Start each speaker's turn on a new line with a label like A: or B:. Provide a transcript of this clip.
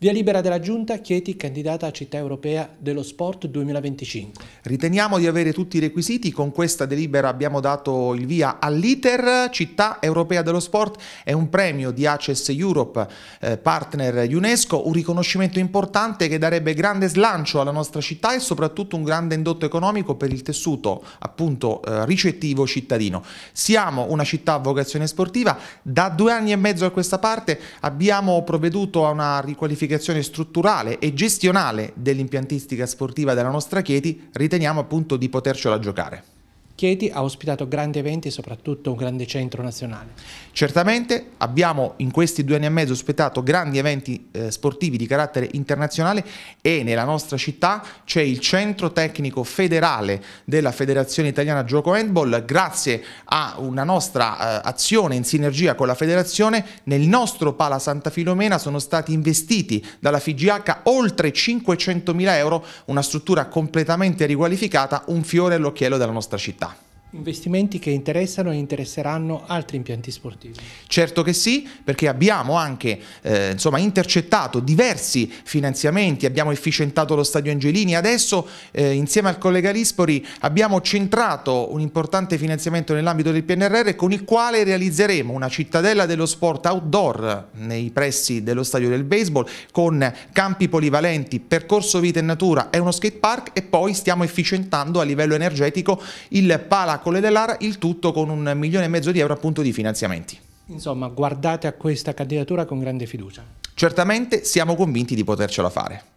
A: Via libera della Giunta, Chieti candidata a città europea dello sport 2025. Riteniamo di avere tutti i requisiti, con questa delibera abbiamo dato il via all'ITER, città europea dello sport, è un premio di Access Europe, eh, partner UNESCO, un riconoscimento importante che darebbe grande slancio alla nostra città e soprattutto un grande indotto economico per il tessuto appunto eh, ricettivo cittadino. Siamo una città a vocazione sportiva, da due anni e mezzo a questa parte abbiamo provveduto a una riqualificazione riqualificazione strutturale e gestionale dell'impiantistica sportiva della nostra Chieti, riteniamo appunto di potercela giocare. Chieti ha ospitato grandi eventi e soprattutto un grande centro nazionale. Certamente abbiamo in questi due anni e mezzo ospitato grandi eventi eh, sportivi di carattere internazionale e nella nostra città c'è il centro tecnico federale della Federazione Italiana Gioco Handball. Grazie a una nostra eh, azione in sinergia con la federazione nel nostro Pala Santa Filomena sono stati investiti dalla FIGH oltre 500.000 euro, una struttura completamente riqualificata, un fiore all'occhiello della nostra città
B: investimenti che interessano e interesseranno altri impianti sportivi.
A: Certo che sì, perché abbiamo anche eh, insomma, intercettato diversi finanziamenti, abbiamo efficientato lo Stadio Angelini, adesso eh, insieme al collega Lispori abbiamo centrato un importante finanziamento nell'ambito del PNRR con il quale realizzeremo una cittadella dello sport outdoor nei pressi dello Stadio del Baseball con campi polivalenti, percorso vita e natura e uno skate park e poi stiamo efficientando a livello energetico il pala Miracolo e dell'ARA, il tutto con un milione e mezzo di euro appunto di finanziamenti.
B: Insomma, guardate a questa candidatura con grande fiducia.
A: Certamente siamo convinti di potercela fare.